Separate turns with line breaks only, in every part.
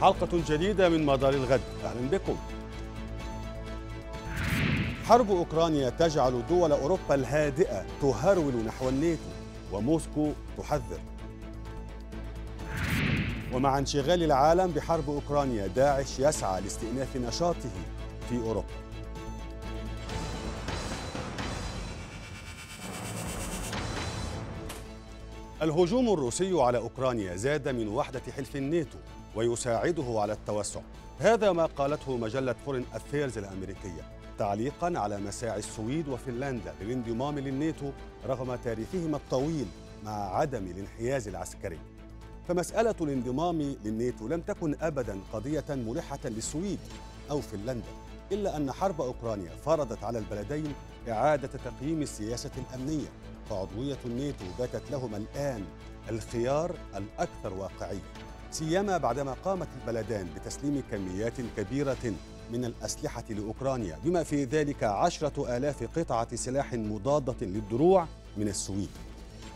حلقة جديدة من مدار الغد أهلا بكم حرب أوكرانيا تجعل دول أوروبا الهادئة تهرول نحو الناتو وموسكو تحذر ومع انشغال العالم بحرب أوكرانيا داعش يسعى لاستئناف نشاطه في أوروبا الهجوم الروسي على أوكرانيا زاد من وحدة حلف الناتو ويساعده على التوسع هذا ما قالته مجلة فورين أفيرز الأمريكية تعليقا على مساعي السويد وفنلندا للانضمام للناتو رغم تاريخهما الطويل مع عدم الانحياز العسكري فمسألة الانضمام للناتو لم تكن أبدا قضية ملحة للسويد أو فنلندا إلا أن حرب أوكرانيا فرضت على البلدين إعادة تقييم السياسة الأمنية فعضوية الناتو باتت لهما الآن الخيار الأكثر واقعية سيما بعدما قامت البلدان بتسليم كميات كبيرة من الأسلحة لأوكرانيا بما في ذلك عشرة آلاف قطعة سلاح مضادة للدروع من السويد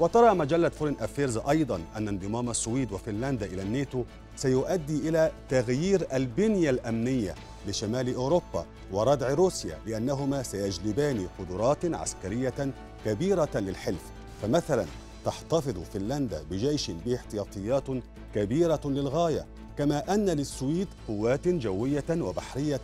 وترى مجلة فورين أفيرز أيضا أن انضمام السويد وفنلندا إلى الناتو سيؤدي إلى تغيير البنية الأمنية لشمال أوروبا وردع روسيا لأنهما سيجلبان قدرات عسكرية كبيرة للحلف فمثلا تحتفظ فنلندا بجيش به احتياطيات كبيرة للغاية كما أن للسويد قوات جوية وبحرية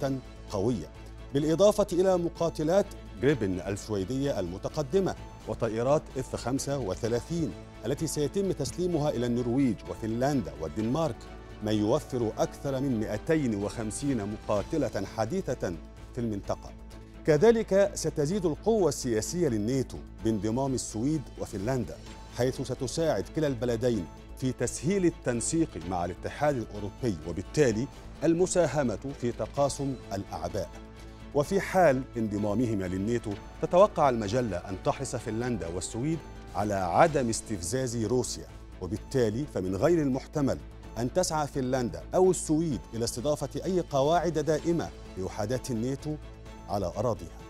قوية بالإضافة إلى مقاتلات جريبن السويدية المتقدمة وطائرات اف 35 التي سيتم تسليمها إلى النرويج وفنلندا والدنمارك ما يوفر أكثر من 250 مقاتلة حديثة في المنطقة كذلك ستزيد القوة السياسية للناتو بانضمام السويد وفنلندا حيث ستساعد كلا البلدين في تسهيل التنسيق مع الاتحاد الأوروبي وبالتالي المساهمة في تقاسم الأعباء وفي حال انضمامهما للنيتو تتوقع المجلة أن تحرص فنلندا والسويد على عدم استفزاز روسيا وبالتالي فمن غير المحتمل أن تسعى فنلندا أو السويد إلى استضافة أي قواعد دائمة لوحدات الناتو على أراضيها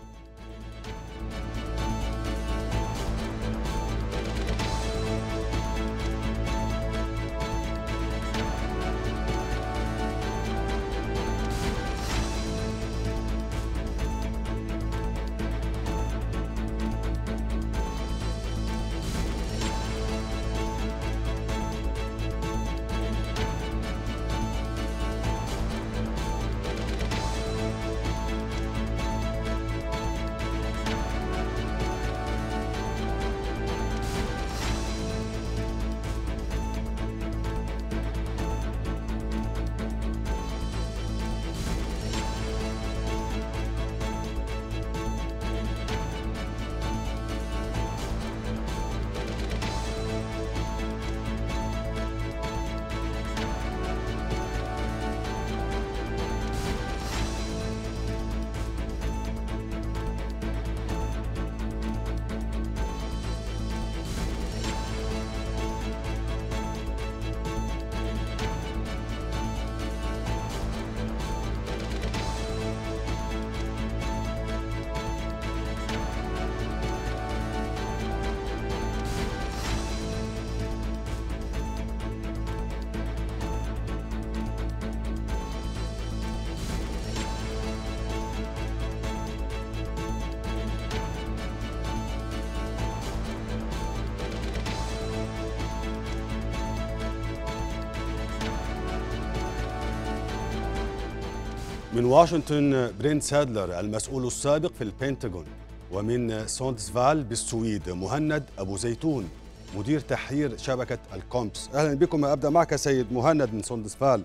من واشنطن برين سادلر المسؤول السابق في البنتاغون ومن سونتسفال بالسويد مهند أبو زيتون مدير تحرير شبكة الكومبس أهلا بكم أبدأ معك سيد مهند من سونتسفال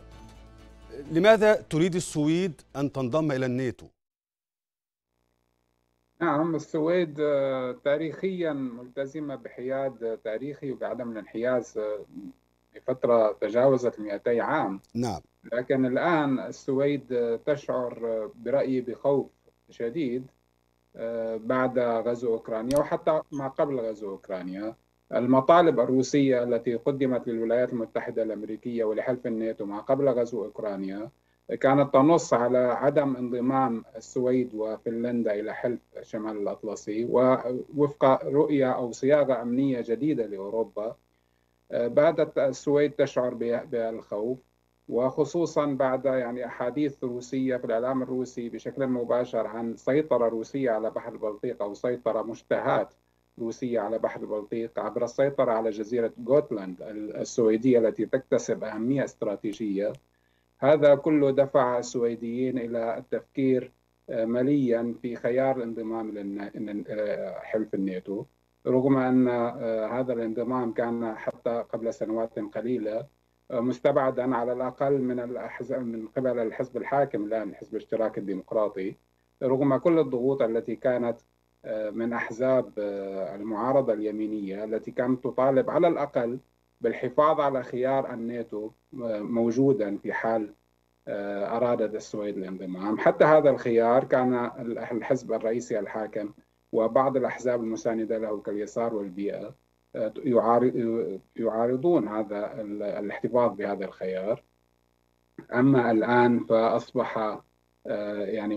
لماذا تريد السويد أن تنضم إلى الناتو؟
نعم السويد آه، تاريخيا ملتزمة بحياد تاريخي وبعدم الانحياز آه، لفترة تجاوزت 200 عام نعم لكن الآن السويد تشعر برأيي بخوف شديد آه، بعد غزو أوكرانيا وحتى ما قبل غزو أوكرانيا المطالب الروسية التي قدمت للولايات المتحدة الأمريكية ولحلف الناتو ما قبل غزو أوكرانيا كانت تنص على عدم انضمام السويد وفنلندا إلى حلف شمال الأطلسي ووفق رؤية أو صياغة أمنية جديدة لأوروبا آه، بدأت السويد تشعر بالخوف وخصوصا بعد يعني احاديث روسيه في الاعلام الروسي بشكل مباشر عن سيطره روسيه على بحر البلطيق او سيطره مشتهاه روسيه على بحر البلطيق عبر السيطره على جزيره جوتلاند السويديه التي تكتسب اهميه استراتيجيه هذا كله دفع السويديين الى التفكير آه، مليا في خيار الانضمام لحلف آه، الناتو رغم ان آه، هذا الانضمام كان حتى قبل سنوات قليله مستبعدا على الاقل من الاحزاب من قبل الحزب الحاكم الان الحزب الاشتراكي الديمقراطي رغم كل الضغوط التي كانت آه، من احزاب آه، المعارضه اليمينيه التي كانت تطالب على الاقل بالحفاظ على خيار الناتو آه، موجودا في حال ارادت السويد الانضمام، حتى هذا الخيار كان الحزب الرئيسي الحاكم وبعض الاحزاب المسانده له كاليسار والبيئه يعارضون هذا الاحتفاظ بهذا الخيار أما الآن فأصبح آه، يعني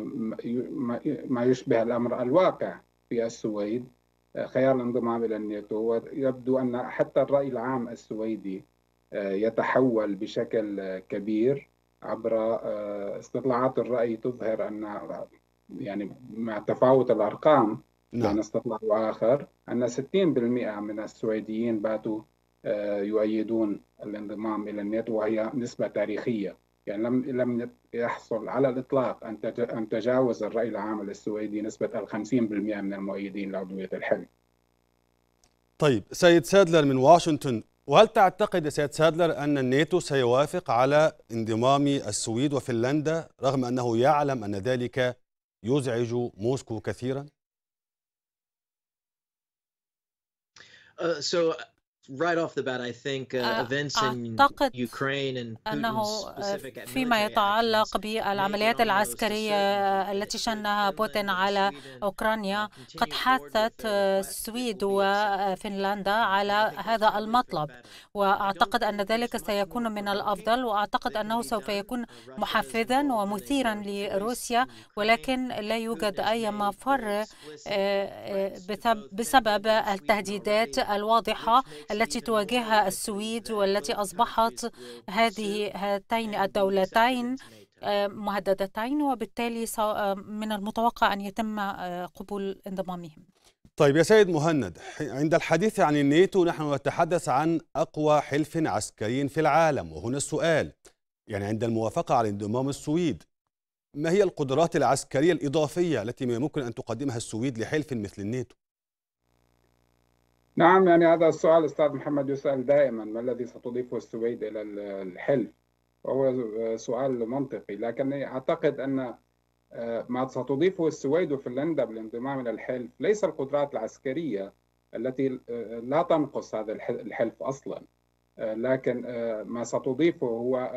ما يشبه الأمر الواقع في السويد آه، خيار الانضمام إلى الناتو ويبدو أن حتى الرأي العام السويدي آه، يتحول بشكل كبير عبر استطلاعات الرأي تظهر أن يعني مع تفاوت الأرقام نعم. يعني استطلاع آخر أن 60% من السويديين باتوا آه، يؤيدون الانضمام إلى الناتو وهي نسبة تاريخية يعني لم لم يحصل على الإطلاق أن أن تجاوز الرأي العام السويدي نسبة ال 50% من المؤيدين لعضوية الحلم.
طيب سيد سادلر من واشنطن وهل تعتقد سيد سادلر أن الناتو سيوافق على انضمام السويد وفنلندا رغم أنه يعلم أن ذلك يزعج موسكو كثيرا؟
Uh, so أعتقد أنه آه، فيما يتعلق بالعمليات العسكرية التي شنها بوتين على أوكرانيا قد حثت السويد وفنلندا على هذا المطلب وأعتقد أن ذلك سيكون من الأفضل وأعتقد أنه سوف يكون uh, محفزا ومثيرا لروسيا ولكن لا يوجد أي مفر آه، آه، بسبب التهديدات الواضحة التي تواجهها السويد والتي أصبحت هذه هاتين الدولتين آه، مهددتين وبالتالي آه، من المتوقع أن يتم آه، قبول انضمامهم
طيب يا سيد مهند عند الحديث عن الناتو نحن نتحدث عن أقوى حلف عسكري في العالم وهنا السؤال يعني عند الموافقة على انضمام السويد ما هي القدرات العسكرية الإضافية التي من الممكن أن تقدمها السويد لحلف مثل الناتو؟
نعم يعني هذا السؤال استاذ محمد يسال دائما ما الذي ستضيفه السويد الى الحلف؟ وهو سؤال منطقي لكن اعتقد ان آه، ما ستضيفه السويد وفنلندا بالانضمام الى الحلف ليس القدرات العسكريه التي آه، لا تنقص هذا الحلف اصلا آه، لكن ما ستضيفه هو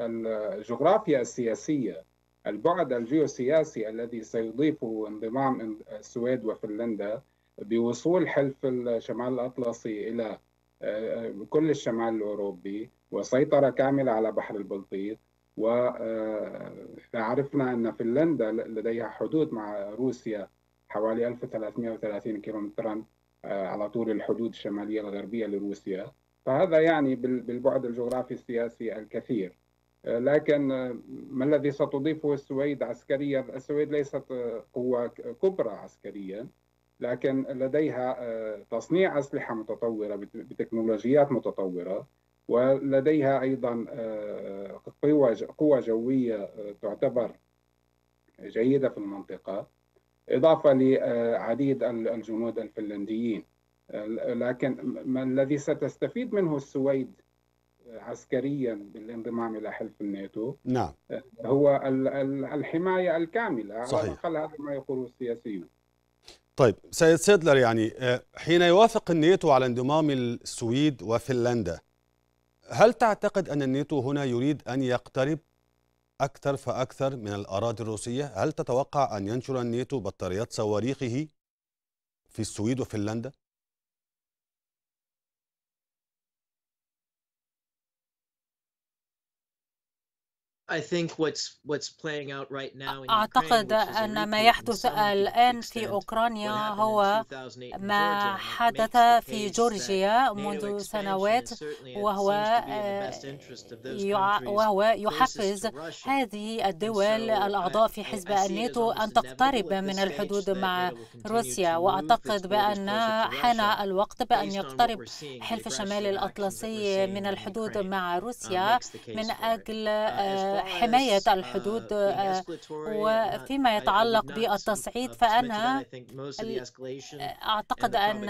الجغرافيا السياسيه البعد الجيوسياسي الذي سيضيفه انضمام السويد وفنلندا بوصول حلف الشمال الأطلسي إلى آه، آه، كل الشمال الأوروبي وسيطرة كاملة على بحر البلطيق وعرفنا آه، أن فنلندا لديها حدود مع روسيا حوالي 1330 كيلومترا على طول الحدود الشمالية الغربية لروسيا فهذا يعني بالبعد الجغرافي السياسي الكثير لكن ما الذي ستضيفه السويد عسكريا السويد ليست قوة كبرى عسكريا لكن لديها آه، تصنيع أسلحة متطورة بتكنولوجيات متطورة ولديها أيضا آه، قوة جوية آه، تعتبر جيدة في المنطقة إضافة لعديد الجنود الفنلنديين لكن ما الذي ستستفيد منه السويد عسكريا بالانضمام الى حلف الناتو نعم هو الحمايه الكامله صحيح. على الاقل هذا ما يقوله السياسيون
طيب سيد سيدلر يعني آه، حين يوافق الناتو على انضمام السويد وفنلندا هل تعتقد أن الناتو هنا يريد أن يقترب أكثر فأكثر من الأراضي الروسية هل تتوقع أن ينشر الناتو بطاريات صواريخه في السويد وفنلندا؟
أعتقد أن ما يحدث
الآن في أوكرانيا هو ما حدث في جورجيا منذ سنوات وهو
وهو يحفز
هذه الدول الأعضاء في حزب الناتو أن تقترب من الحدود مع روسيا وأعتقد بأن حان الوقت بأن يقترب حلف الشمال الأطلسي من الحدود مع uh, روسيا من أجل uh, حماية الحدود آه، وفيما يتعلق بالتصعيد فأنا أعتقد أن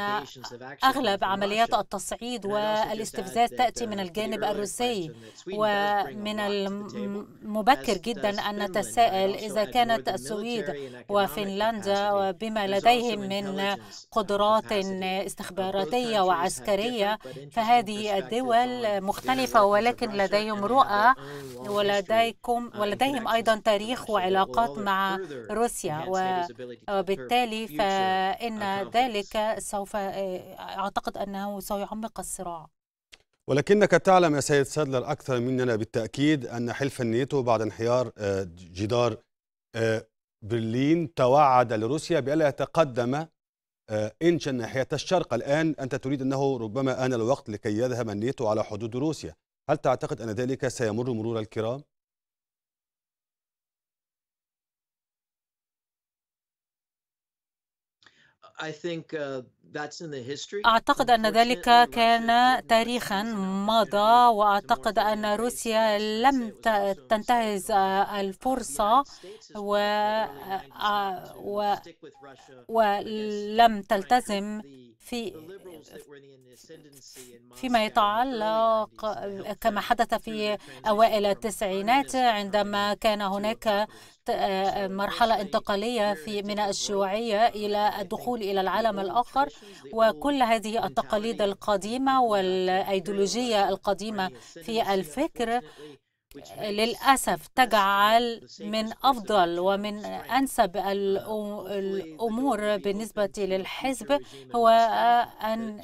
أغلب عمليات التصعيد والاستفزاز تأتي من الجانب الروسي ومن المبكر جدا أن نتساءل إذا كانت السويد وفنلندا بما لديهم من قدرات استخباراتية وعسكرية فهذه الدول مختلفة ولكن لديهم رؤى ولديهم ولديكم ولديهم أيضا تاريخ وعلاقات مع روسيا وبالتالي فإن ذلك سوف آه، أعتقد أنه سيعمق الصراع
ولكنك تعلم يا سيد سادلر أكثر مننا بالتأكيد أن حلف الناتو بعد انحيار آه، جدار آه، برلين توعد لروسيا بألا يتقدم إنشا ناحية الشرق الآن أنت تريد أنه ربما آن الوقت لكي يذهب الناتو على حدود روسيا هل تعتقد أن ذلك سيمر مرور الكرام؟
I think uh, أعتقد أن ذلك
كان تاريخا مضى وأعتقد أن روسيا لم تنتهز آه، الفرصة و... آه، آه، و... ولم تلتزم في فيما يتعلق كما حدث في أوائل التسعينات عندما كان هناك مرحلة انتقالية في من الشيوعية إلى الدخول إلى العالم الآخر وكل هذه التقاليد القديمة والأيديولوجية القديمة في الفكر للأسف تجعل من أفضل ومن أنسب الأمور بالنسبة للحزب هو أن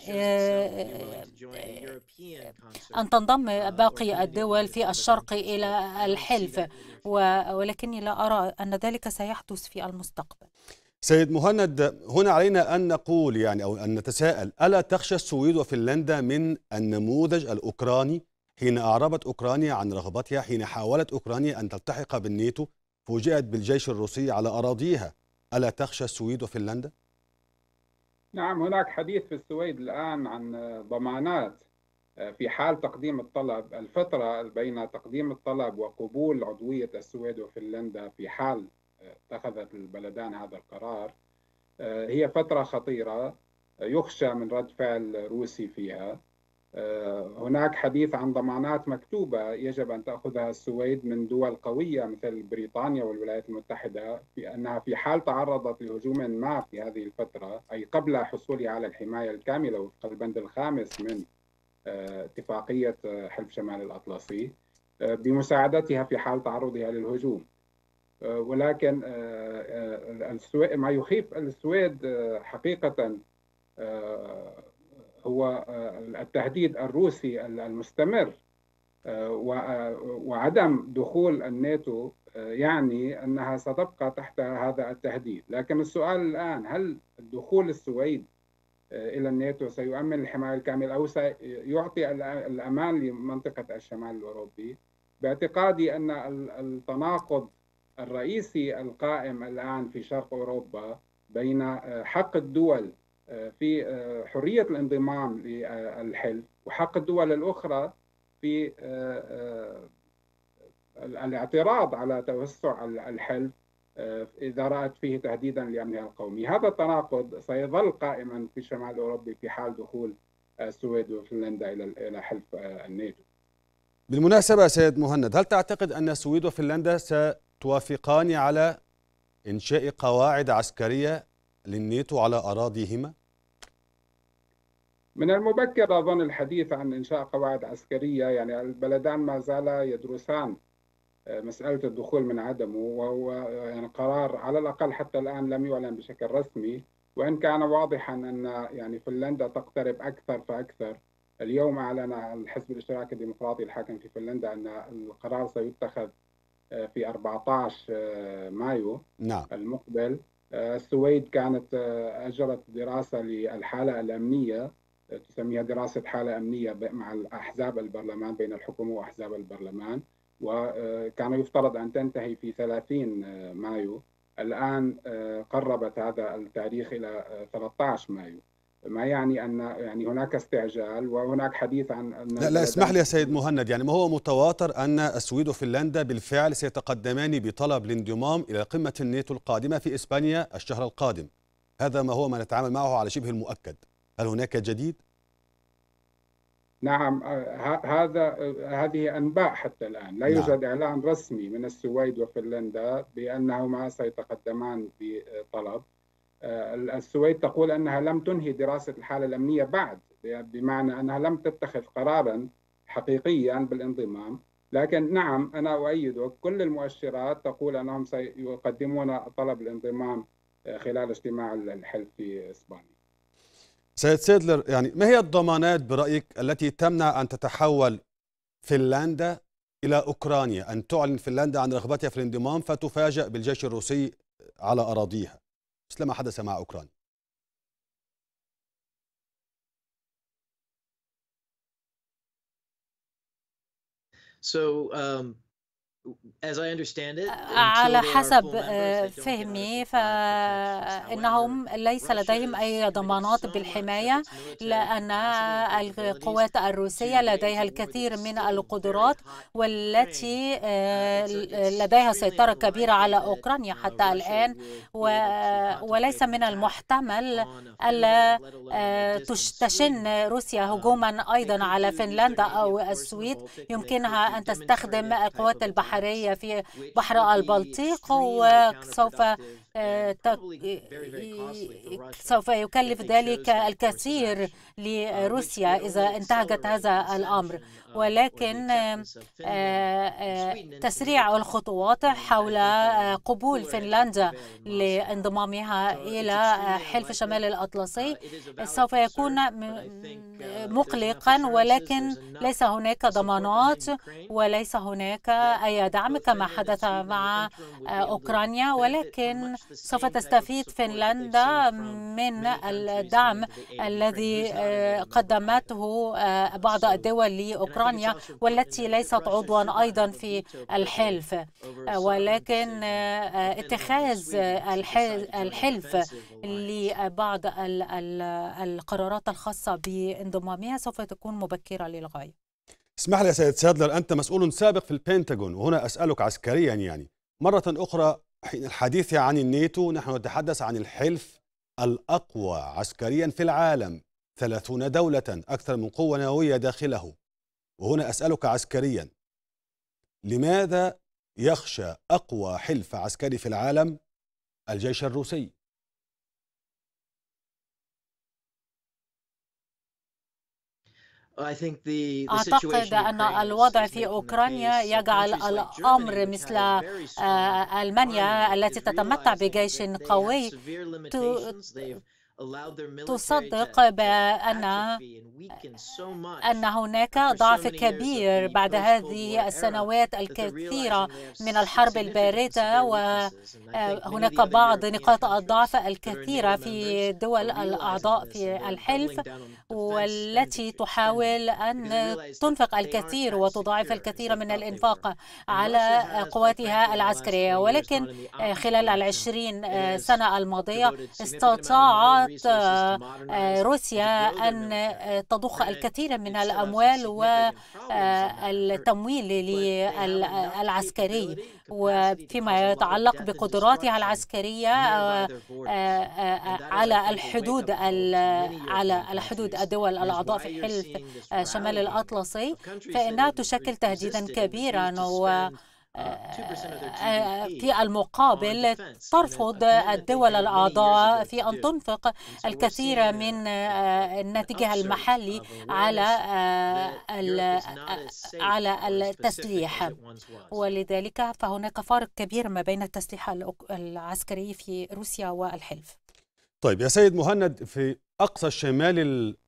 أن تنضم باقي الدول في الشرق إلى الحلف ولكني لا أرى أن ذلك سيحدث في المستقبل
سيد مهند هنا علينا أن نقول يعني أو أن نتساءل ألا تخشى السويد وفنلندا من النموذج الأوكراني حين أعربت أوكرانيا عن رغبتها حين حاولت أوكرانيا أن تلتحق بالنيتو فوجئت بالجيش الروسي على أراضيها ألا تخشى السويد وفنلندا؟
نعم هناك حديث في السويد الآن عن ضمانات آه، في حال تقديم الطلب الفترة بين تقديم الطلب وقبول عضوية السويد وفنلندا في حال اتخذت البلدان هذا القرار آه، هي فترة خطيرة آه، يخشى من رد فعل روسي فيها آه، هناك حديث عن ضمانات مكتوبة يجب أن تأخذها السويد من دول قوية مثل بريطانيا والولايات المتحدة بأنها في حال تعرضت لهجوم ما في هذه الفترة أي قبل حصولها على الحماية الكاملة وفق البند الخامس من اتفاقية حلف شمال الأطلسي بمساعدتها في حال تعرضها للهجوم ولكن آه، آه، ما يخيف السويد آه، حقيقة هو التهديد الروسي المستمر وعدم دخول الناتو يعني أنها ستبقى تحت هذا التهديد لكن السؤال الآن هل دخول السويد إلى الناتو سيؤمن الحماية الكاملة أو سيعطي الأمان لمنطقة الشمال الأوروبي باعتقادي أن التناقض الرئيسي القائم الآن في شرق أوروبا بين آه، حق الدول آه، في آه، حرية الانضمام للحلف وحق الدول الأخرى في الاعتراض على توسع الحلف إذا رأت فيه تهديدا لأمنها القومي هذا التناقض سيظل قائما في الشمال الأوروبي في حال دخول السويد وفنلندا إلى حلف الناتو
بالمناسبة سيد مهند هل تعتقد أن السويد وفنلندا س توافقان على إنشاء قواعد عسكرية للنيتو على أراضيهما؟
من المبكر أظن الحديث عن إنشاء قواعد عسكرية يعني البلدان ما زالا يدرسان آه، مسألة الدخول من عدمه وهو آه، يعني قرار على الأقل حتى الآن لم يعلن بشكل رسمي وإن كان واضحا أن يعني فنلندا تقترب أكثر فأكثر اليوم أعلن الحزب الاشتراكي الديمقراطي الحاكم في فنلندا أن القرار سيتخذ في 14 آه، مايو نعم. المقبل آه، السويد كانت آه، أجرت دراسة للحالة الأمنية تسميها دراسة حالة أمنية مع أحزاب البرلمان بين الحكومة وأحزاب البرلمان وكان يفترض أن تنتهي في 30 مايو الآن قربت هذا التاريخ إلى 13 مايو ما يعني ان يعني هناك استعجال وهناك حديث عن أن لا, لا اسمح لي يا
سيد مهند يعني ما هو متواتر ان السويد وفنلندا بالفعل سيتقدمان بطلب الانضمام الى قمه الناتو القادمه في اسبانيا الشهر القادم هذا ما هو ما نتعامل معه على شبه المؤكد هل هناك جديد
نعم آه، هذا آه، هذه انباء حتى الان لا نعم. يوجد نعم. اعلان رسمي من السويد وفنلندا بانهما سيتقدمان بطلب آه، السويد تقول أنها لم تنهي دراسة الحالة الأمنية بعد بمعنى أنها لم تتخذ قرارا حقيقيا بالانضمام لكن نعم أنا أؤيدك كل المؤشرات تقول أنهم سيقدمون طلب الانضمام آه، خلال اجتماع الحلف في إسبانيا
سيد سيدلر يعني ما هي الضمانات برأيك التي تمنع أن تتحول فنلندا إلى أوكرانيا أن تعلن فنلندا عن رغبتها في الانضمام فتفاجأ بالجيش الروسي على أراضيها مثل ما حدث مع أوكرانيا
So um, على حسب آه،
فهمي فإنهم ليس لديهم أي ضمانات بالحماية لأن القوات الروسية لديها الكثير من القدرات والتي آه، uh, لديها سيطرة كبيرة على uh, أوكرانيا uh, حتى الآن وليس من المحتمل ألا آه، تشن روسيا هجوما أيضا على فنلندا أو السويد يمكنها أن تستخدم القوات البحرية بحرية في بحر البلطيق وسوف آه، سوف يكلف ذلك الكثير uh, لروسيا إذا انتهجت هذا الأمر ولكن آه، آه، تسريع الخطوات حول قبول فنلندا لانضمامها uh, إلى حلف شمال uh, الأطلسي سوف يكون مقلقا ولكن ليس هناك ضمانات وليس هناك أي دعم كما حدث مع آه، أوكرانيا ولكن سوف تستفيد فنلندا من الدعم الذي آه، قدمته آه، بعض الدول لأوكرانيا والتي ليست عضوا أيضا في الحلف ولكن اتخاذ الحلف لبعض القرارات الخاصة بانضمامها سوف تكون مبكرة للغاية
اسمح لي يا سيد سادلر أنت مسؤول سابق في البنتاغون وهنا أسألك عسكريا يعني مرة أخرى حين الحديث عن الناتو نحن نتحدث عن الحلف الأقوى عسكريا في العالم ثلاثون دولة أكثر من قوة نووية داخله وهنا أسألك عسكريا لماذا يخشى أقوى حلف عسكري في العالم الجيش الروسي
أعتقد أن
الوضع في أوكرانيا يجعل الأمر مثل ألمانيا التي تتمتع بجيش قوي تصدق بأن أن هناك ضعف كبير بعد هذه السنوات الكثيرة من الحرب الباردة وهناك آه، بعض نقاط الضعف الكثيرة في دول الأعضاء في الحلف والتي تحاول أن تنفق الكثير وتضاعف الكثير من الإنفاق على قواتها العسكرية ولكن خلال العشرين آه، سنة الماضية استطاعت استطاعت آه، روسيا أن آه، تضخ الكثير من الأموال والتمويل آه، العسكري وفيما يتعلق بقدراتها العسكرية على الحدود على الحدود الدول الأعضاء في حلف شمال الأطلسي فإنها تشكل تهديدا كبيرا و آه، آه، في المقابل ترفض الدول الأعضاء في أن تنفق الكثير من آه، ناتجها المحلي على على التسليح ولذلك فهناك فارق كبير ما بين التسليح العسكري في روسيا والحلف
طيب يا سيد مهند في أقصى الشمال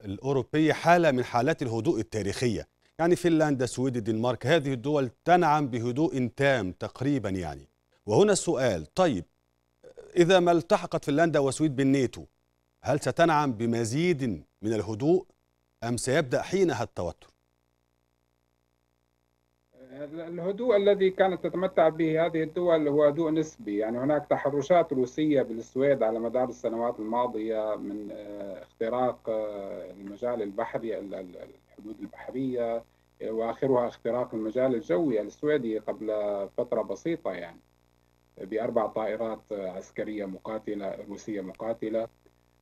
الأوروبي حالة من حالات الهدوء التاريخية يعني فنلندا السويد الدنمارك هذه الدول تنعم بهدوء تام تقريبا يعني وهنا السؤال طيب إذا ما التحقت فنلندا والسويد بالناتو هل ستنعم بمزيد من الهدوء أم سيبدأ حينها التوتر؟
الهدوء الذي كانت تتمتع به هذه الدول هو هدوء نسبي يعني هناك تحرشات روسية بالسويد على مدار السنوات الماضية من آه، اختراق آه، المجال البحري الحدود البحرية آه، وآخرها اختراق المجال الجوي السويدي قبل فترة بسيطة يعني بأربع طائرات عسكرية مقاتلة روسية مقاتلة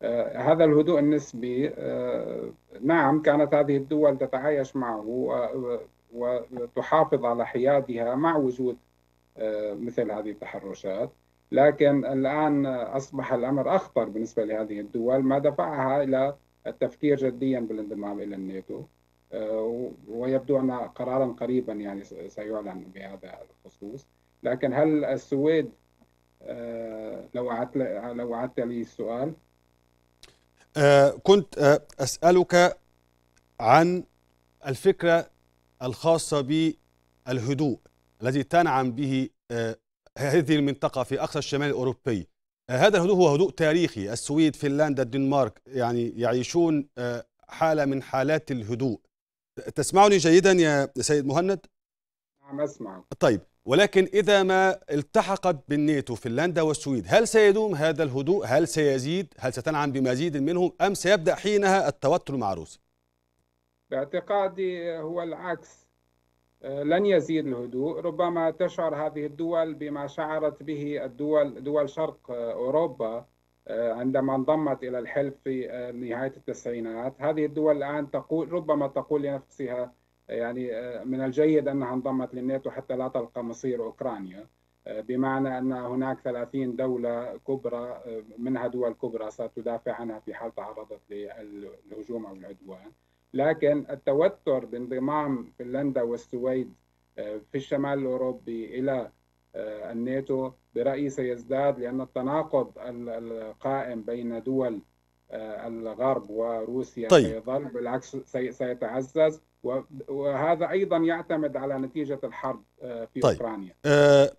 آه، هذا الهدوء النسبي آه، نعم كانت هذه الدول تتعايش معه وتحافظ على حيادها مع وجود مثل هذه التحرشات لكن الآن أصبح الأمر أخطر بالنسبة لهذه الدول ما دفعها إلى التفكير جديا بالانضمام إلى الناتو آه، ويبدو أن قرارا قريبا يعني سيعلن بهذا الخصوص لكن هل السويد آه، لو أعدت لو أعدت لي السؤال
آه، كنت أسألك عن الفكرة الخاصة بالهدوء الذي تنعم به هذه المنطقة في أقصى الشمال الأوروبي هذا الهدوء هو هدوء تاريخي السويد فنلندا الدنمارك يعني يعيشون حالة من حالات الهدوء تسمعني جيدا يا سيد مهند
نعم اسمع
طيب ولكن إذا ما التحقت بالناتو فنلندا والسويد هل سيدوم هذا الهدوء هل سيزيد هل ستنعم بمزيد منهم أم سيبدأ حينها التوتر مع روسيا
باعتقادي هو العكس آه، لن يزيد الهدوء ربما تشعر هذه الدول بما شعرت به الدول دول شرق آه، أوروبا آه، عندما انضمت إلى الحلف في آه، نهاية التسعينات هذه الدول الآن تقول ربما تقول لنفسها آه، يعني من الجيد أنها انضمت للناتو حتى لا تلقى مصير أوكرانيا بمعنى أن هناك 30 دولة كبرى منها دول كبرى ستدافع عنها في حال تعرضت للهجوم أو العدوان لكن التوتر بانضمام فنلندا والسويد في الشمال الأوروبي إلى الناتو برأيي سيزداد لأن التناقض القائم بين دول آه، الغرب وروسيا طيب. سيظل بالعكس سيتعزز وهذا أيضا يعتمد على نتيجة الحرب آه، في طيب. أوكرانيا
آه،, أه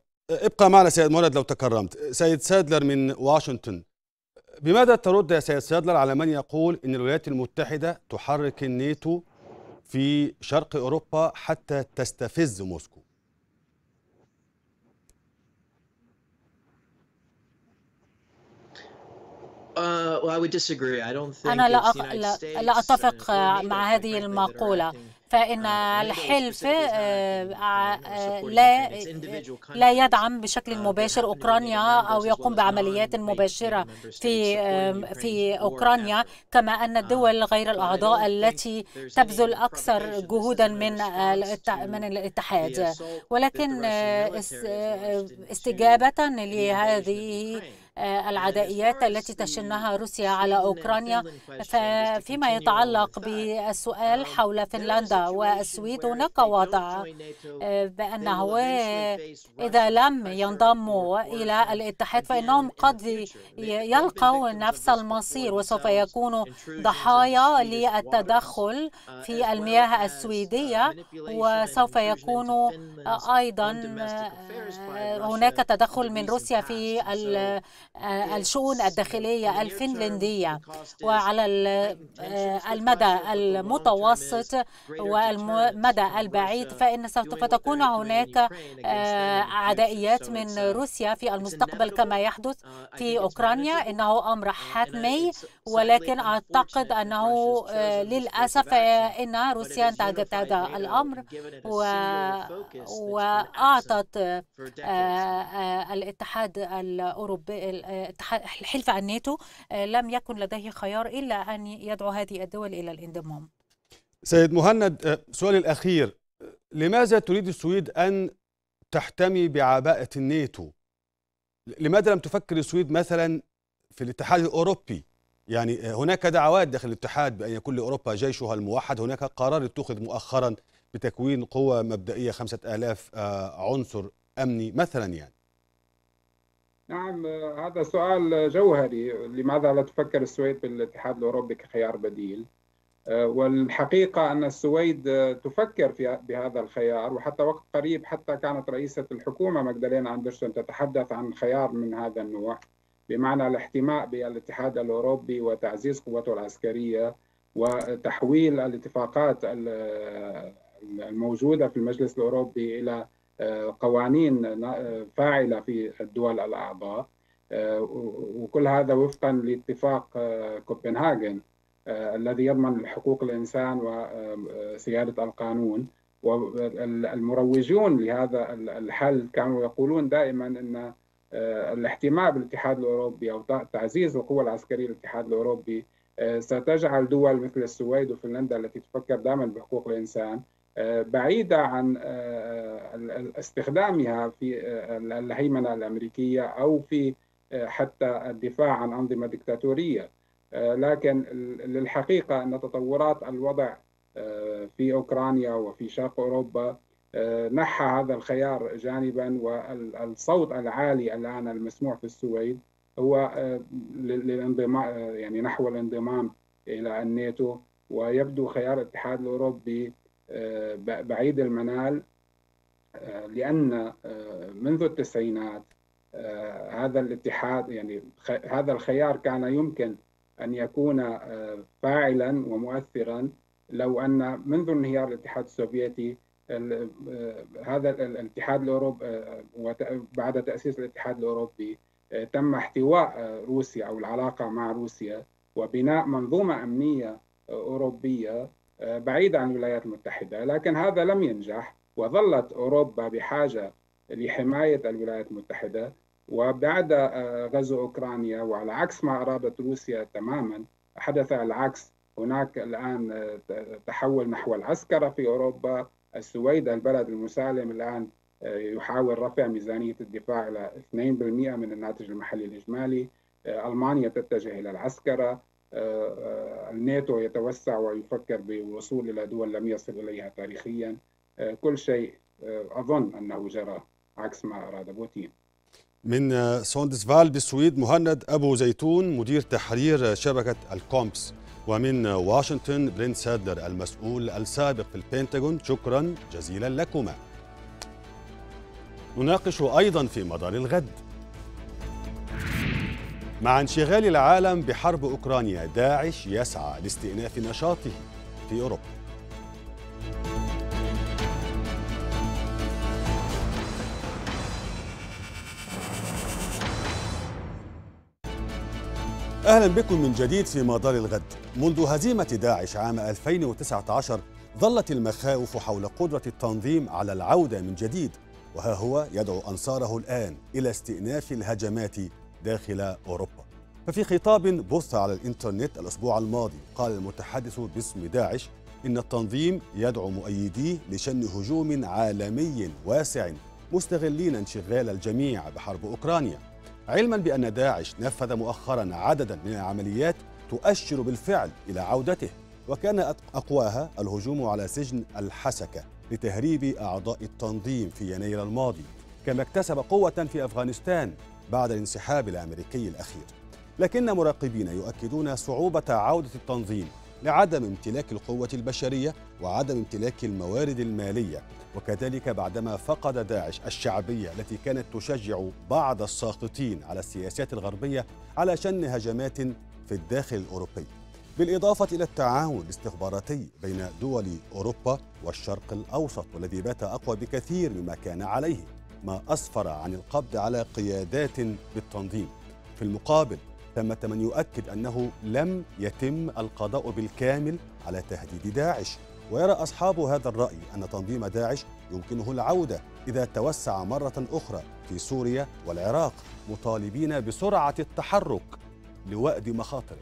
ابقى معنا سيد مولد لو تكرمت سيد سادلر من واشنطن بماذا ترد يا سيد سادلر على من يقول أن الولايات المتحدة تحرك الناتو في شرق أوروبا حتى تستفز موسكو
Uh, أنا لا لا
أتفق uh, uh, مع هذه المقولة فإن الحلف لا لا يدعم بشكل مباشر أوكرانيا أو يقوم بعمليات مباشرة في um, في أوكرانيا كما أن الدول غير الأعضاء التي تبذل أكثر جهودا من من الاتحاد ولكن استجابة لهذه آه، العدائيات التي تشنها روسيا على أوكرانيا فيما يتعلق بالسؤال um, حول فنلندا والسويد هناك وضع آه، بأنه إذا لم ينضموا إلى الاتحاد فإنهم قد يلقوا نفس المصير وسوف يكونوا ضحايا للتدخل uh, في المياه uh, السويدية وسوف يكون أيضا آه، هناك تدخل من روسيا في آه، الشؤون الداخلية الفنلندية وعلى آه، المدى المتوسط والمدى البعيد فإن سوف تكون هناك آه، عدائيات من روسيا في المستقبل كما يحدث uh, في أوكرانيا إنه أمر uh, حتمي ولكن أعتقد أنه للأسف إن روسيا انتهجت هذا الأمر و... وأعطت الاتحاد الأوروبي الحلف عن ناتو آه، لم يكن لديه خيار إلا أن يدعو هذه الدول إلى الانضمام
سيد مهند آه، سؤالي الأخير لماذا تريد السويد أن تحتمي بعباءة الناتو لماذا لم تفكر السويد مثلا في الاتحاد الأوروبي يعني آه، هناك دعوات داخل الاتحاد بأن يكون لأوروبا جيشها الموحد هناك قرار اتخذ مؤخرا بتكوين قوة مبدئية 5000 عنصر أمني مثلا يعني
نعم هذا سؤال جوهري لماذا لا تفكر السويد بالاتحاد الأوروبي كخيار بديل آه، والحقيقة أن السويد تفكر في بهذا الخيار وحتى وقت قريب حتى كانت رئيسة الحكومة ماجدالينا أندرسون تتحدث عن خيار من هذا النوع بمعنى الاحتماء بالاتحاد الأوروبي وتعزيز قوته العسكرية وتحويل الاتفاقات الموجودة في المجلس الأوروبي إلى قوانين فاعله في الدول الاعضاء وكل هذا وفقا لاتفاق آه، كوبنهاجن آه، الذي يضمن حقوق الانسان وسياده آه، القانون والمروجون لهذا الحل كانوا يقولون دائما ان الاحتماء بالاتحاد الاوروبي او تعزيز القوى العسكريه للاتحاد الاوروبي ستجعل دول مثل السويد وفنلندا التي تفكر دائما بحقوق الانسان آه، بعيدة عن آه، استخدامها في آه، الهيمنة الأمريكية أو في حتى الدفاع عن أنظمة دكتاتورية لكن للحقيقة أن تطورات الوضع في أوكرانيا وفي شرق أوروبا نحى هذا الخيار جانبا والصوت العالي الآن المسموع في السويد هو للانضمام يعني نحو الانضمام إلى الناتو ويبدو خيار الاتحاد الأوروبي بعيد المنال لأن منذ التسعينات هذا الاتحاد يعني هذا الخيار كان يمكن أن يكون فاعلا ومؤثرا لو أن منذ انهيار الاتحاد السوفيتي هذا الاتحاد الاوروبي وبعد تاسيس الاتحاد الاوروبي تم احتواء روسيا او العلاقه مع روسيا وبناء منظومه امنيه اوروبيه بعيد عن الولايات المتحدة لكن هذا لم ينجح وظلت أوروبا بحاجة لحماية الولايات المتحدة وبعد آه، غزو أوكرانيا وعلى عكس ما أرادت روسيا تماما حدث العكس هناك الآن آه، تحول نحو العسكرة في أوروبا السويد البلد المسالم الآن آه، يحاول رفع ميزانية الدفاع إلى 2% من الناتج المحلي الإجمالي ألمانيا تتجه إلى العسكرة آه، آه، الناتو يتوسع ويفكر بالوصول إلى دول لم يصل إليها تاريخيا آه، كل شيء أظن أنه جرى عكس ما أراد بوتين
من سوندسفال بالسويد مهند أبو زيتون مدير تحرير شبكة الكومبس ومن واشنطن برين سادلر المسؤول السابق في البنتاغون شكرا جزيلا لكما نناقش أيضا في مدار الغد مع انشغال العالم بحرب أوكرانيا داعش يسعى لاستئناف نشاطه في أوروبا أهلا بكم من جديد في مدار الغد منذ هزيمة داعش عام 2019 ظلت المخاوف حول قدرة التنظيم على العودة من جديد وها هو يدعو أنصاره الآن إلى استئناف الهجمات داخل أوروبا ففي خطاب بث على الإنترنت الأسبوع الماضي قال المتحدث باسم داعش إن التنظيم يدعو مؤيديه لشن هجوم عالمي واسع مستغلين انشغال الجميع بحرب أوكرانيا علما بأن داعش نفذ مؤخرا عددا من العمليات تؤشر بالفعل إلى عودته وكان أقواها الهجوم على سجن الحسكة لتهريب أعضاء التنظيم في يناير الماضي كما اكتسب قوة في أفغانستان بعد الانسحاب الامريكي الاخير لكن مراقبين يؤكدون صعوبه عوده التنظيم لعدم امتلاك القوه البشريه وعدم امتلاك الموارد الماليه وكذلك بعدما فقد داعش الشعبيه التي كانت تشجع بعض الساقطين على السياسات الغربيه على شن هجمات في الداخل الاوروبي بالإضافة إلى التعاون الاستخباراتي بين دول أوروبا والشرق الأوسط والذي بات أقوى بكثير مما كان عليه ما أسفر عن القبض على قيادات بالتنظيم في المقابل ثمة من يؤكد أنه لم يتم القضاء بالكامل على تهديد داعش ويرى أصحاب هذا الرأي أن تنظيم داعش يمكنه العودة إذا توسع مرة أخرى في سوريا والعراق مطالبين بسرعة التحرك لوأد مخاطره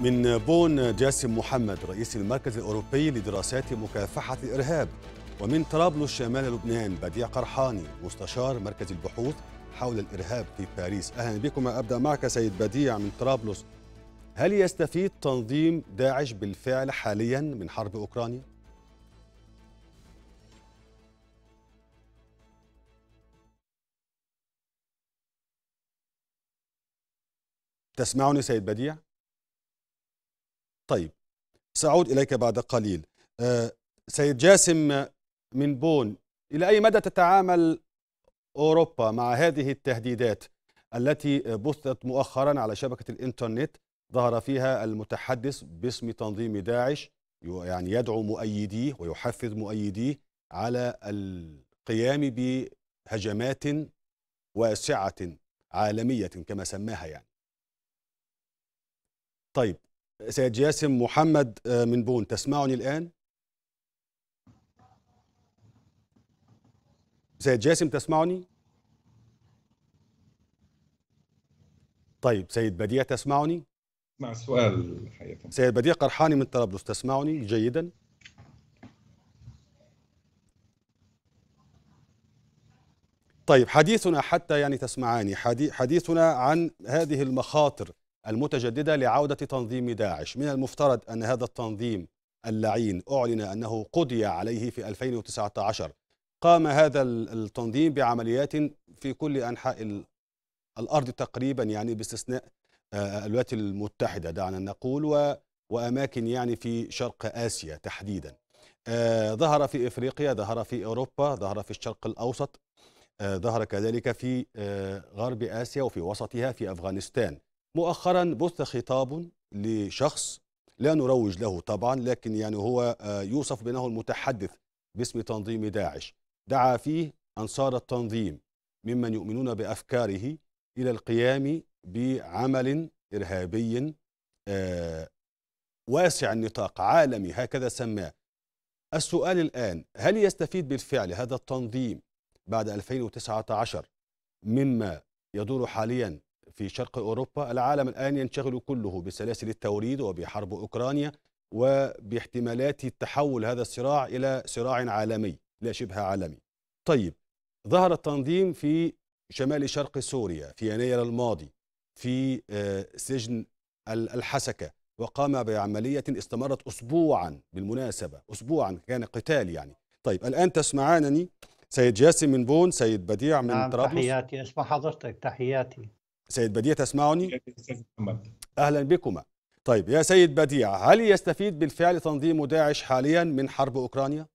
من بون جاسم محمد رئيس المركز الأوروبي لدراسات مكافحة الإرهاب ومن طرابلس شمال لبنان بديع قرحاني مستشار مركز البحوث حول الإرهاب في باريس أهلا بكم أبدأ معك سيد بديع من طرابلس هل يستفيد تنظيم داعش بالفعل حاليا من حرب أوكرانيا؟ تسمعني سيد بديع؟ طيب سأعود إليك بعد قليل آه، سيد جاسم من بون إلى أي مدى تتعامل أوروبا مع هذه التهديدات التي بثت مؤخرا على شبكة الإنترنت ظهر فيها المتحدث باسم تنظيم داعش يعني يدعو مؤيديه ويحفز مؤيديه على القيام بهجمات واسعة عالمية كما سماها يعني طيب سيد جاسم محمد آه، من بون تسمعني الآن سيد جاسم تسمعني طيب سيد بديع تسمعني
مع سؤال
حقيقة سيد بديع قرحاني من طرابلس تسمعني جيدا طيب حديثنا حتى يعني تسمعاني حديثنا عن هذه المخاطر المتجددة لعودة تنظيم داعش من المفترض أن هذا التنظيم اللعين أعلن أنه قضي عليه في 2019 قام هذا التنظيم بعمليات في كل أنحاء الأرض تقريبا يعني باستثناء آه، الولايات المتحدة دعنا نقول وأماكن يعني في شرق آسيا تحديدا آه، ظهر في إفريقيا ظهر في أوروبا ظهر في الشرق الأوسط آه، ظهر كذلك في غرب آسيا وفي وسطها في أفغانستان مؤخرا بث خطاب لشخص لا نروج له طبعا لكن يعني هو آه، يوصف بأنه المتحدث باسم تنظيم داعش دعا فيه أنصار التنظيم ممن يؤمنون بأفكاره إلى القيام بعمل إرهابي آه، واسع النطاق عالمي هكذا سماه السؤال الآن هل يستفيد بالفعل هذا التنظيم بعد 2019 مما يدور حاليا في شرق أوروبا العالم الآن ينشغل كله بسلاسل التوريد وبحرب أوكرانيا وباحتمالات تحول هذا الصراع إلى صراع عالمي لا شبه عالمي طيب ظهر التنظيم في شمال شرق سوريا في يناير الماضي في آه، سجن الحسكة وقام بعملية استمرت أسبوعا بالمناسبة أسبوعا كان قتال يعني طيب الآن تسمعانني سيد جاسم من بون سيد بديع من نعم طرابلس تحياتي
اسمع حضرتك تحياتي
سيد بديع تسمعني أهلا بكما طيب يا سيد بديع هل يستفيد بالفعل تنظيم داعش حاليا من حرب أوكرانيا؟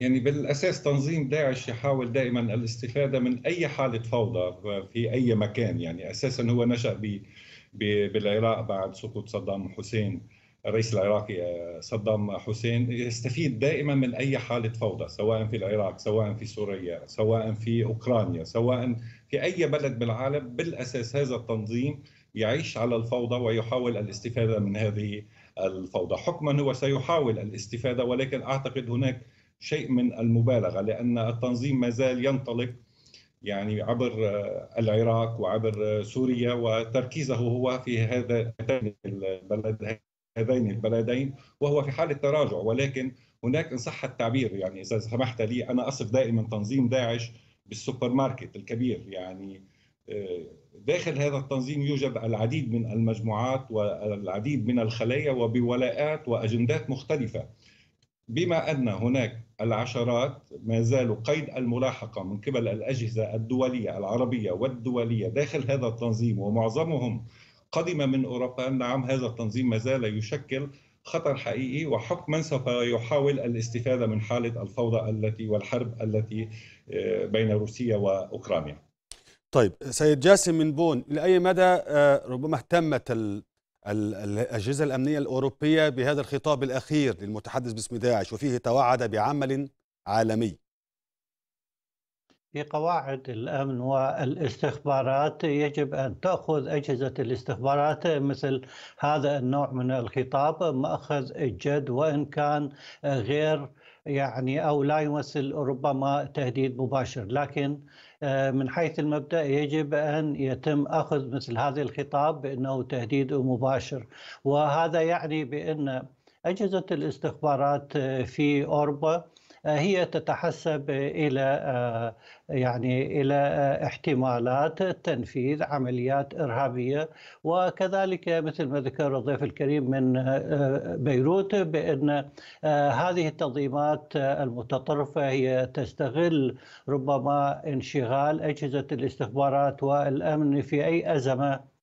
يعني بالاساس تنظيم داعش يحاول دائما الاستفاده من اي حاله فوضى في اي مكان يعني اساسا هو نشا ب بالعراق بعد سقوط صدام حسين الرئيس العراقي آه، صدام حسين يستفيد دائما من اي حاله فوضى سواء في العراق سواء في سوريا سواء في اوكرانيا سواء في أي بلد بالعالم بالأساس هذا التنظيم يعيش على الفوضى ويحاول الاستفادة من هذه الفوضى حكما هو سيحاول الاستفادة ولكن أعتقد هناك شيء من المبالغة لأن التنظيم ما زال ينطلق يعني عبر العراق وعبر سوريا وتركيزه هو في هذا البلد هذين البلدين وهو في حالة تراجع ولكن هناك إن صح التعبير يعني إذا سمحت لي أنا أصف دائما تنظيم داعش بالسوبر ماركت الكبير يعني آه، داخل هذا التنظيم يوجد العديد من المجموعات والعديد من الخلايا وبولاءات واجندات مختلفه بما ان هناك العشرات ما زالوا قيد الملاحقه من قبل الاجهزه الدوليه العربيه والدوليه داخل هذا التنظيم ومعظمهم قدم من اوروبا نعم هذا التنظيم ما زال يشكل خطر حقيقي وحكما سوف يحاول الاستفاده من حاله الفوضى التي والحرب التي آه،
بين روسيا واوكرانيا. طيب سيد جاسم من بون الى اي مدى آه، ربما اهتمت الاجهزه الامنيه الاوروبيه بهذا الخطاب الاخير للمتحدث باسم داعش وفيه توعد بعمل عالمي؟
في قواعد الامن والاستخبارات يجب ان تاخذ اجهزه الاستخبارات مثل هذا النوع من الخطاب ماخذ الجد وان كان غير يعني او لا يمثل ربما تهديد مباشر لكن آه، من حيث المبدا يجب ان يتم اخذ مثل هذا الخطاب بانه تهديد مباشر وهذا يعني بان اجهزه الاستخبارات آه، في اوروبا هي تتحسب الى آه، يعني الى آه، احتمالات تنفيذ عمليات ارهابيه وكذلك مثل ما ذكر الضيف الكريم من آه، بيروت بان هذه التنظيمات المتطرفه هي تستغل ربما انشغال اجهزه الاستخبارات والامن في اي ازمه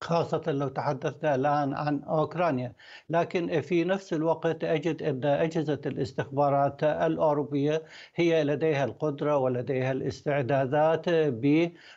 خاصة لو تحدثنا الآن عن أوكرانيا لكن في نفس الوقت أجد أن أجهزة الاستخبارات الأوروبية هي لديها القدرة ولديها الاستعدادات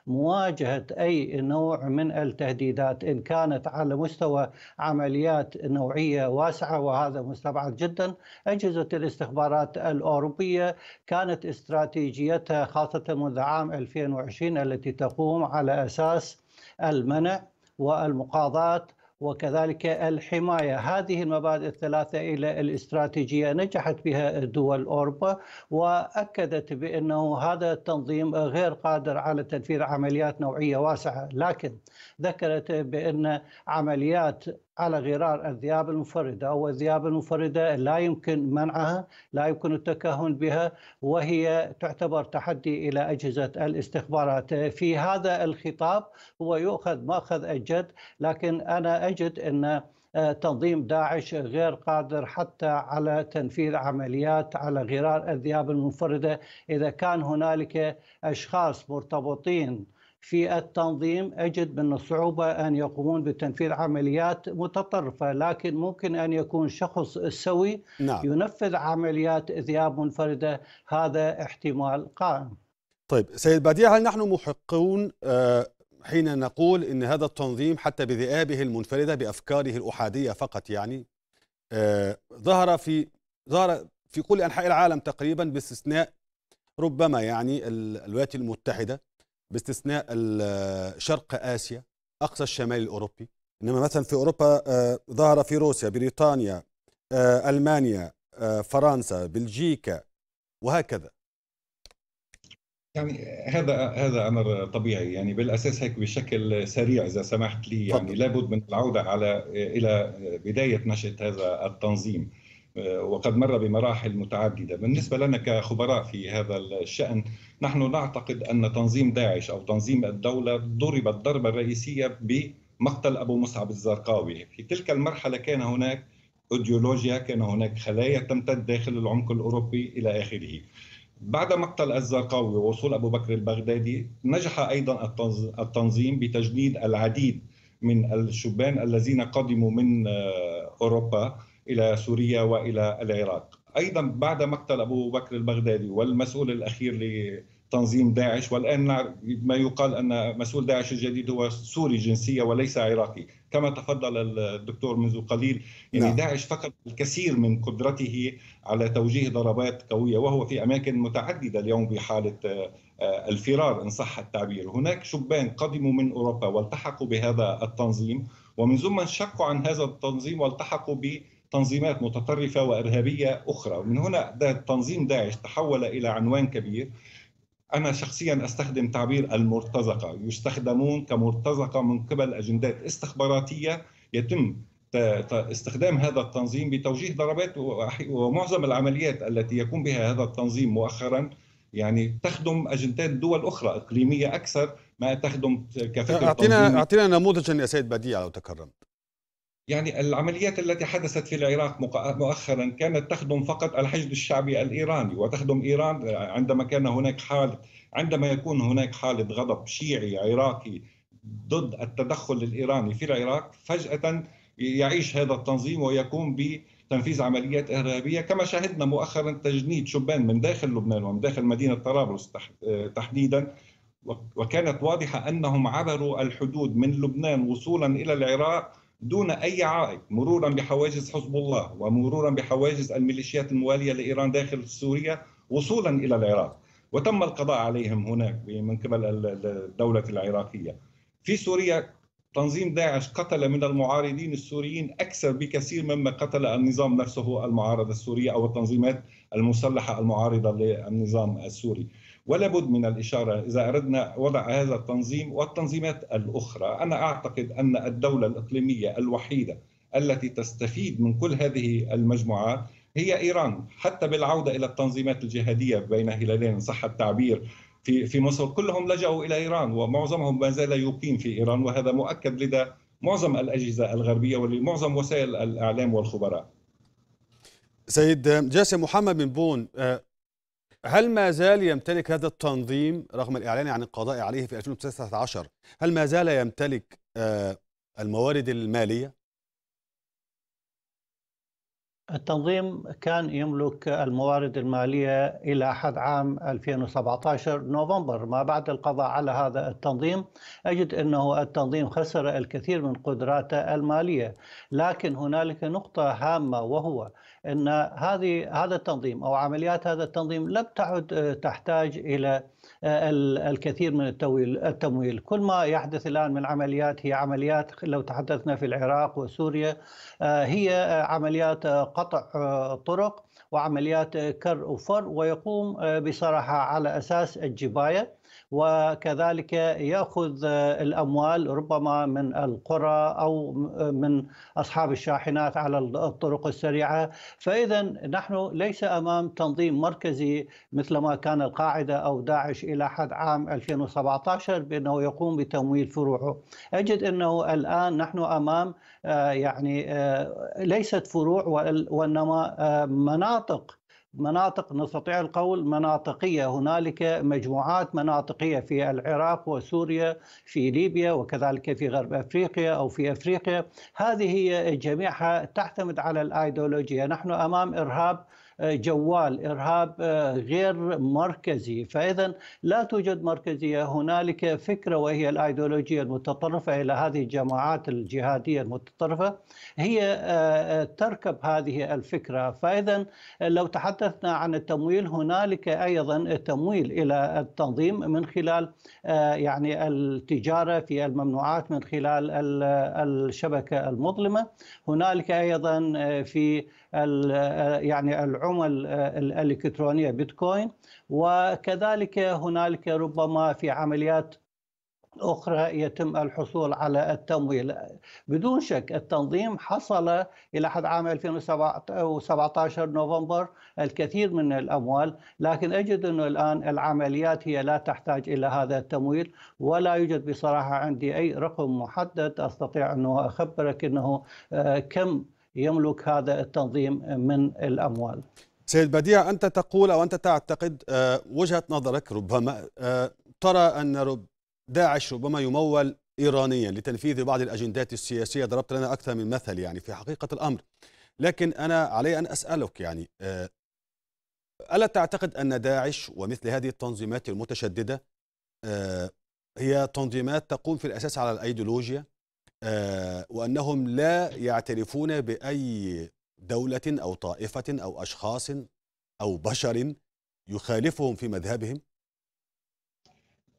بمواجهة أي نوع من التهديدات إن كانت على مستوى عمليات نوعية واسعة وهذا مستبعد جدا أجهزة الاستخبارات الأوروبية كانت استراتيجيتها خاصة منذ عام 2020 التي تقوم على أساس المنع والمقاضاة وكذلك الحماية هذه المبادئ الثلاثة إلى الاستراتيجية نجحت بها دول أوروبا وأكدت بأنه هذا التنظيم غير قادر على تنفيذ عمليات نوعية واسعة لكن ذكرت بأن عمليات على غرار الذئاب المنفردة الذياب المنفردة لا يمكن منعها لا يمكن التكهن بها وهي تعتبر تحدي إلى أجهزة الاستخبارات في هذا الخطاب هو يؤخذ مأخذ الجد لكن أنا أجد أن آه، تنظيم داعش غير قادر حتى على تنفيذ عمليات على غرار الذئاب المنفردة إذا كان هنالك أشخاص مرتبطين في التنظيم أجد من الصعوبة أن يقومون بتنفيذ عمليات متطرفة لكن ممكن أن يكون شخص سوي نعم. ينفذ عمليات ذئاب منفردة هذا احتمال قائم
طيب سيد بديع هل نحن محقون آه، حين نقول ان هذا التنظيم حتى بذئابه المنفرده بافكاره الاحاديه فقط يعني آه، ظهر في ظهر في كل انحاء العالم تقريبا باستثناء ربما يعني الولايات المتحده باستثناء شرق اسيا اقصى الشمال الاوروبي انما مثلا في اوروبا آه، ظهر في روسيا بريطانيا آه، المانيا آه، فرنسا بلجيكا وهكذا
يعني هذا هذا امر طبيعي يعني بالاساس هيك بشكل سريع اذا سمحت لي يعني لابد من العوده على الى بدايه نشاه هذا التنظيم وقد مر بمراحل متعدده بالنسبه لنا كخبراء في هذا الشان نحن نعتقد أن تنظيم داعش أو تنظيم الدولة ضرب الضربة الرئيسية بمقتل أبو مصعب الزرقاوي في تلك المرحلة كان هناك ايديولوجيا كان هناك خلايا تمتد داخل العمق الأوروبي إلى آخره بعد مقتل الزرقاوي ووصول أبو بكر البغدادي نجح أيضا التنظيم بتجنيد العديد من الشبان الذين قدموا من آه، أوروبا إلى سوريا وإلى العراق أيضا بعد مقتل أبو بكر البغدادي والمسؤول الأخير تنظيم داعش والان ما يقال ان مسؤول داعش الجديد هو سوري جنسيه وليس عراقي كما تفضل الدكتور منذ قليل يعني نعم. داعش فقد الكثير من قدرته على توجيه ضربات قويه وهو في اماكن متعدده اليوم بحاله آه، الفرار ان صح التعبير هناك شبان قدموا من اوروبا والتحقوا بهذا التنظيم ومن ثم انشقوا عن هذا التنظيم والتحقوا ب تنظيمات متطرفة وإرهابية أخرى من هنا ده تنظيم داعش تحول إلى عنوان كبير أنا شخصيا أستخدم تعبير المرتزقة يستخدمون كمرتزقة من قبل أجندات استخباراتية يتم استخدام هذا التنظيم بتوجيه ضربات ومعظم العمليات التي يقوم بها هذا التنظيم مؤخرا يعني تخدم اجندات دول اخرى اقليميه اكثر ما تخدم كفكر اعطينا اعطينا
نموذجا يا سيد بديع لو تكرمت
يعني العمليات التي حدثت في العراق مؤخرا كانت تخدم فقط الحشد الشعبي الايراني وتخدم ايران عندما كان هناك حال عندما يكون هناك حاله غضب شيعي عراقي ضد التدخل الايراني في العراق فجاه يعيش هذا التنظيم ويقوم بتنفيذ عمليات ارهابيه كما شاهدنا مؤخرا تجنيد شبان من داخل لبنان ومن داخل مدينه طرابلس تحديدا وكانت واضحه انهم عبروا الحدود من لبنان وصولا الى العراق دون أي عائق مرورا بحواجز حزب الله ومرورا بحواجز الميليشيات الموالية لإيران داخل سوريا وصولا إلى العراق وتم القضاء عليهم هناك من قبل الدولة العراقية في سوريا تنظيم داعش قتل من المعارضين السوريين أكثر بكثير مما قتل النظام نفسه المعارضة السورية أو التنظيمات المسلحة المعارضة للنظام السوري ولا بد من الإشارة إذا أردنا وضع هذا التنظيم والتنظيمات الأخرى أنا أعتقد أن الدولة الإقليمية الوحيدة التي تستفيد من كل هذه المجموعات هي إيران حتى بالعودة إلى التنظيمات الجهادية بين هلالين صح التعبير في في مصر كلهم لجأوا إلى إيران ومعظمهم ما زال يقيم في إيران وهذا مؤكد لدى
معظم الأجهزة الغربية ولمعظم وسائل الإعلام والخبراء سيد جاسم محمد بن بون آه، هل ما زال يمتلك هذا التنظيم رغم الإعلان عن القضاء عليه في 2019 هل ما زال يمتلك آه، الموارد المالية
التنظيم كان يملك الموارد المالية إلى حد عام 2017 نوفمبر ما بعد القضاء على هذا التنظيم أجد أنه التنظيم خسر الكثير من قدراته المالية لكن هنالك نقطة هامة وهو أن هذه هذا التنظيم أو عمليات هذا التنظيم لم تعد آه، تحتاج إلى الكثير من التمويل كل ما يحدث الآن من عمليات هي عمليات لو تحدثنا في العراق وسوريا آه، هي عمليات قطع آه، طرق وعمليات كر وفر ويقوم آه، بصراحة على أساس الجباية وكذلك ياخذ الاموال ربما من القرى او من اصحاب الشاحنات على الطرق السريعه، فاذا نحن ليس امام تنظيم مركزي مثل ما كان القاعده او داعش الى حد عام 2017 بانه يقوم بتمويل فروعه. اجد انه الان نحن امام آه، يعني آه، ليست فروع وانما آه، مناطق مناطق نستطيع القول مناطقية هنالك مجموعات مناطقية في العراق وسوريا في ليبيا وكذلك في غرب أفريقيا أو في أفريقيا هذه جميعها تعتمد على الايديولوجيا نحن أمام إرهاب جوال ارهاب آه، غير مركزي فاذا لا توجد مركزيه هنالك فكره وهي الايديولوجيه المتطرفه الى هذه الجماعات الجهاديه المتطرفه هي آه، آه، تركب هذه الفكره فاذا لو تحدثنا عن التمويل هنالك ايضا تمويل الى التنظيم من خلال يعني التجاره في الممنوعات من خلال الشبكه المظلمه هنالك ايضا في آه، يعني العمل آه، الالكترونيه بيتكوين وكذلك هنالك ربما في عمليات أخرى يتم الحصول على التمويل بدون شك التنظيم حصل إلى حد عام 2017 آه، نوفمبر الكثير من الأموال لكن أجد أنه الآن العمليات هي لا تحتاج إلى هذا التمويل ولا يوجد بصراحة عندي أي رقم محدد أستطيع أن أخبرك أنه كم يملك هذا التنظيم من الأموال
سيد بديع أنت تقول أو أنت تعتقد آه، وجهة نظرك ربما آه، ترى أن داعش ربما يمول إيرانيا لتنفيذ بعض الأجندات السياسية ضربت لنا أكثر من مثل يعني في حقيقة الأمر لكن أنا علي أن أسألك يعني آه، ألا تعتقد أن داعش ومثل هذه التنظيمات المتشددة هي تنظيمات تقوم في الأساس على الأيديولوجيا آه، وأنهم لا يعترفون بأي دولة أو طائفة أو أشخاص أو بشر يخالفهم في مذهبهم؟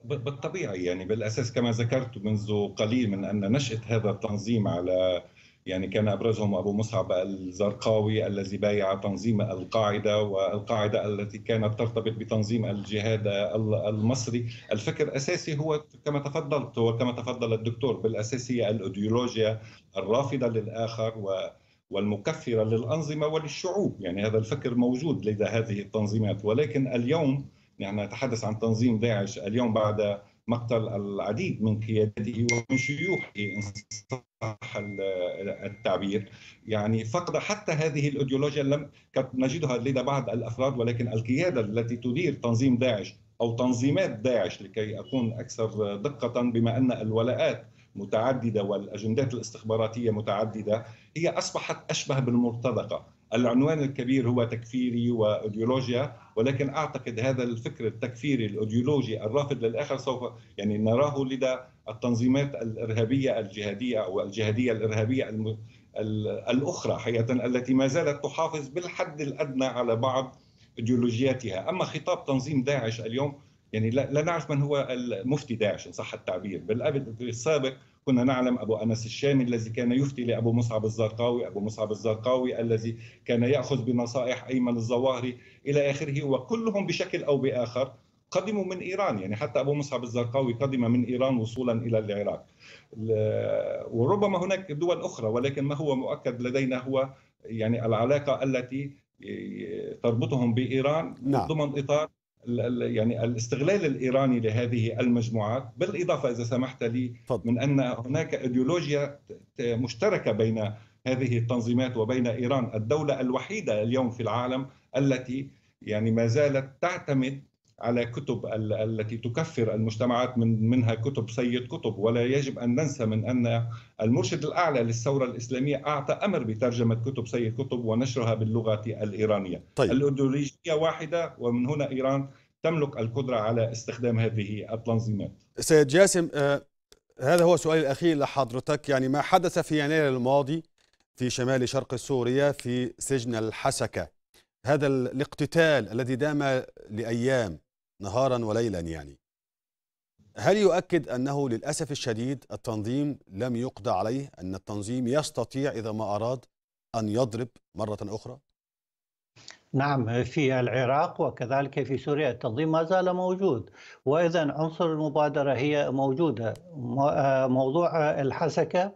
بالطبيعي يعني بالاساس كما ذكرت منذ قليل من ان نشاه هذا التنظيم على يعني كان ابرزهم ابو مصعب الزرقاوي الذي بايع تنظيم القاعده والقاعده التي كانت ترتبط بتنظيم الجهاد المصري، الفكر الاساسي هو كما تفضلت وكما تفضل الدكتور بالاساسيه الايديولوجيا الرافضه للاخر و والمكفرة للأنظمة وللشعوب يعني هذا الفكر موجود لدى هذه التنظيمات ولكن اليوم نحن يعني نتحدث عن تنظيم داعش اليوم بعد مقتل العديد من قيادته ومن شيوخه إن صح التعبير يعني فقد حتى هذه الأيديولوجيا لم قد نجدها لدى بعض الأفراد ولكن القيادة التي تدير تنظيم داعش أو تنظيمات داعش لكي أكون أكثر دقة بما أن الولاءات متعددة والأجندات الاستخباراتية متعددة هي أصبحت أشبه بالمرتزقة العنوان الكبير هو تكفيري وايديولوجيا ولكن اعتقد هذا الفكر التكفيري الايديولوجي الرافض للاخر سوف يعني نراه لدى التنظيمات الارهابيه الجهاديه او الجهاديه الارهابيه الم... الاخرى حقيقه التي ما زالت تحافظ بالحد الادنى على بعض ايديولوجياتها، اما خطاب تنظيم داعش اليوم يعني لا, نعرف من هو المفتي داعش ان صح التعبير، بالابد في السابق كنا نعلم أبو أنس الشامي الذي كان يفتي لأبو مصعب الزرقاوي أبو مصعب الزرقاوي الذي كان يأخذ بنصائح أيمن الظواهري إلى آخره وكلهم بشكل أو بآخر قدموا من ايران يعني حتى ابو مصعب الزرقاوي قدم من ايران وصولا الى العراق وربما هناك دول اخرى ولكن ما هو مؤكد لدينا هو يعني العلاقه التي تربطهم بايران نعم. ضمن اطار يعني الاستغلال الايراني لهذه المجموعات بالاضافه اذا سمحت لي من ان هناك ايديولوجيا مشتركه بين هذه التنظيمات وبين ايران الدوله الوحيده اليوم في العالم التي يعني ما زالت تعتمد على كتب التي تكفر المجتمعات من منها كتب سيد كتب ولا يجب ان ننسى من ان المرشد الاعلى للثوره الاسلاميه اعطى امر بترجمه كتب سيد كتب ونشرها باللغه الايرانيه طيب. الايديولوجيه واحده ومن هنا ايران تملك القدره على استخدام هذه التنظيمات
سيد جاسم آه، هذا هو سؤالي الاخير لحضرتك يعني ما حدث في يناير الماضي في شمال شرق سوريا في سجن الحسكه هذا الاقتتال الذي دام لايام نهارا وليلا يعني هل يؤكد أنه للأسف الشديد التنظيم لم يقضى عليه أن التنظيم يستطيع إذا ما أراد أن يضرب مرة أخرى؟
نعم في العراق وكذلك في سوريا التنظيم ما زال موجود وإذا عنصر المبادرة هي موجودة آه، موضوع الحسكة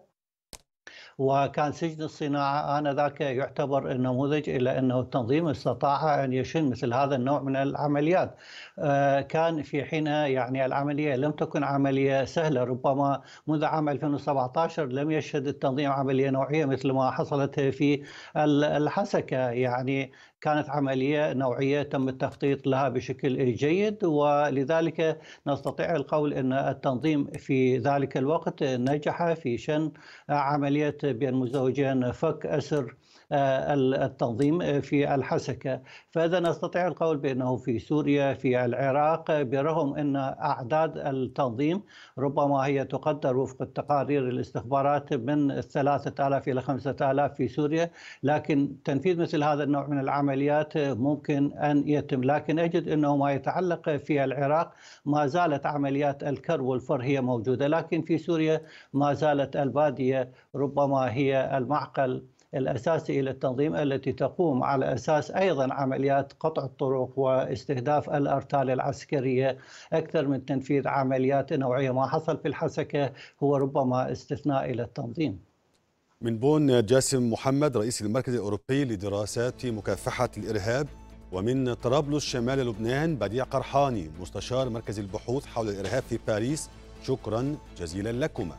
وكان سجن الصناعة آنذاك يعتبر نموذج إلى أنه التنظيم استطاع أن يشن مثل هذا النوع من العمليات آه، كان في حينها يعني العملية لم تكن عملية سهلة ربما منذ عام 2017 لم يشهد التنظيم عملية نوعية مثل ما حصلت في الحسكة يعني كانت عملية نوعية تم التخطيط لها بشكل جيد ولذلك نستطيع القول أن التنظيم في ذلك الوقت نجح في شن عملية بين مزدوجين فك أسر آه، التنظيم آه، في الحسكة فإذا نستطيع القول بأنه في سوريا في العراق برغم أن أعداد التنظيم ربما هي تقدر وفق التقارير الاستخبارات من 3000 إلى 5000 في سوريا لكن تنفيذ مثل هذا النوع من العمليات ممكن أن يتم لكن أجد أنه ما يتعلق في العراق ما زالت عمليات الكر والفر هي موجودة لكن في سوريا ما زالت البادية ربما هي المعقل الأساسي للتنظيم التي تقوم على أساس أيضا عمليات قطع الطرق واستهداف الأرتال العسكرية أكثر من تنفيذ عمليات نوعية ما حصل في الحسكة هو ربما استثناء إلى التنظيم
من بون جاسم محمد رئيس المركز الأوروبي لدراسات مكافحة الإرهاب ومن طرابلس شمال لبنان بديع قرحاني مستشار مركز البحوث حول الإرهاب في باريس شكرا جزيلا لكما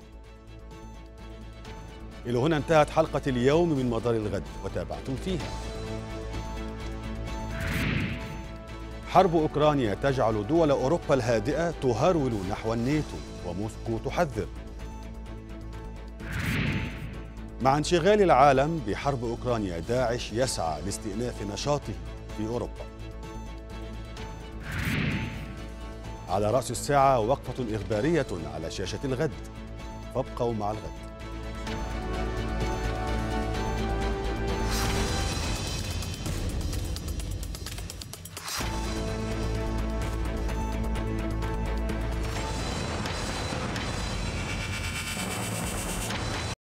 إلى هنا انتهت حلقة اليوم من مدار الغد وتابعتم فيها حرب أوكرانيا تجعل دول أوروبا الهادئة تهرول نحو الناتو وموسكو تحذر مع انشغال العالم بحرب أوكرانيا داعش يسعى لاستئناف نشاطه في أوروبا على رأس الساعة وقفة إخبارية على شاشة الغد فابقوا مع الغد